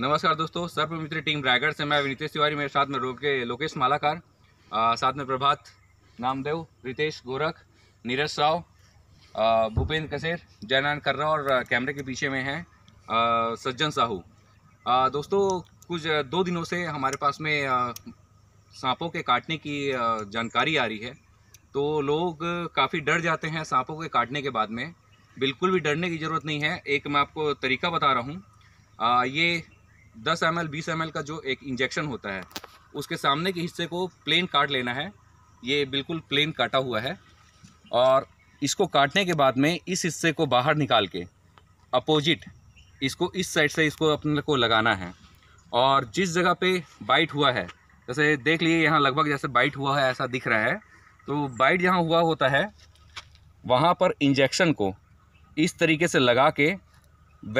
नमस्कार दोस्तों सर्व मित्र टीम रायगढ़ से मैं रितेश तिवारी मेरे साथ में रोके लोकेश मालाकार आ, साथ में प्रभात नामदेव रितेश गोरख नीरज साव भूपेंद्र कसेर जयनारायण कर्रा और कैमरे के पीछे में हैं सज्जन साहू दोस्तों कुछ दो दिनों से हमारे पास में सांपों के काटने की जानकारी आ रही है तो लोग काफ़ी डर जाते हैं सांपों के काटने के बाद में बिल्कुल भी डरने की ज़रूरत नहीं है एक मैं आपको तरीका बता रहा हूँ आ, ये 10 एम एल बीस का जो एक इंजेक्शन होता है उसके सामने के हिस्से को प्लेन काट लेना है ये बिल्कुल प्लेन काटा हुआ है और इसको काटने के बाद में इस हिस्से को बाहर निकाल के अपोजिट इसको इस साइड से इसको अपने को लगाना है और जिस जगह पे बाइट हुआ है जैसे देख लीजिए यहाँ लगभग जैसे बाइट हुआ है ऐसा दिख रहा है तो बाइट जहाँ हुआ होता है वहाँ पर इंजेक्शन को इस तरीके से लगा के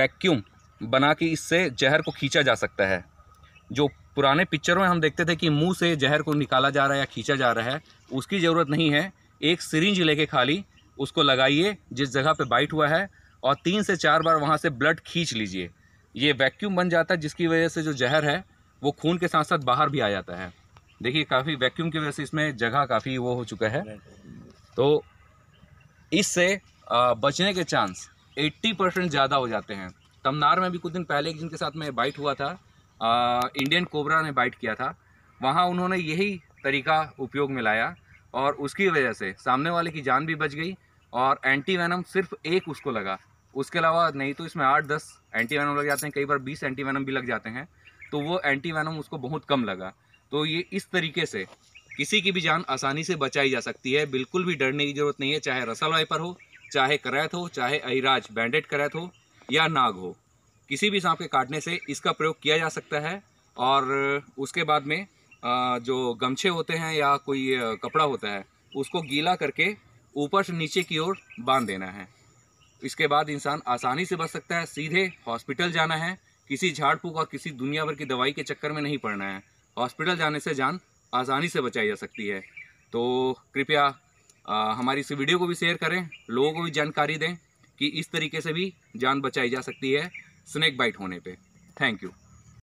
वैक्यूम बना के इससे जहर को खींचा जा सकता है जो पुराने पिक्चरों में हम देखते थे कि मुंह से जहर को निकाला जा रहा है या खींचा जा रहा है उसकी ज़रूरत नहीं है एक सिरिंज लेके खाली उसको लगाइए जिस जगह पे बाइट हुआ है और तीन से चार बार वहाँ से ब्लड खींच लीजिए ये वैक्यूम बन जाता है जिसकी वजह से जो जहर है वो खून के साथ साथ बाहर भी आ जाता है देखिए काफ़ी वैक्यूम की वजह से इसमें जगह काफ़ी वो हो चुका है तो इससे बचने के चांस 80 परसेंट ज़्यादा हो जाते हैं तमनार में भी कुछ दिन पहले जिनके साथ में बाइट हुआ था आ, इंडियन कोबरा ने बाइट किया था वहाँ उन्होंने यही तरीका उपयोग में लाया और उसकी वजह से सामने वाले की जान भी बच गई और एंटी वैनम सिर्फ एक उसको लगा उसके अलावा नहीं तो इसमें आठ दस एंटी वैनम लग जाते हैं कई बार बीस एंटी वैनम भी लग जाते हैं तो वो एंटी वैनम उसको बहुत कम लगा तो ये इस तरीके से किसी की भी जान आसानी से बचाई जा सकती है बिल्कुल भी डरने की जरूरत नहीं है चाहे रसल वाइपर हो चाहे करैत हो चाहे अहिराज बैंडेड करैत हो या नाग हो किसी भी सांप के काटने से इसका प्रयोग किया जा सकता है और उसके बाद में जो गमछे होते हैं या कोई कपड़ा होता है उसको गीला करके ऊपर से नीचे की ओर बांध देना है इसके बाद इंसान आसानी से बच सकता है सीधे हॉस्पिटल जाना है किसी झाड़ फूक और किसी दुनिया भर की दवाई के चक्कर में नहीं पड़ना है हॉस्पिटल जाने से जान आसानी से बचाई जा सकती है तो कृपया हमारी इस वीडियो को भी शेयर करें लोगों को भी जानकारी दें कि इस तरीके से भी जान बचाई जा सकती है स्नैक बाइट होने पे थैंक यू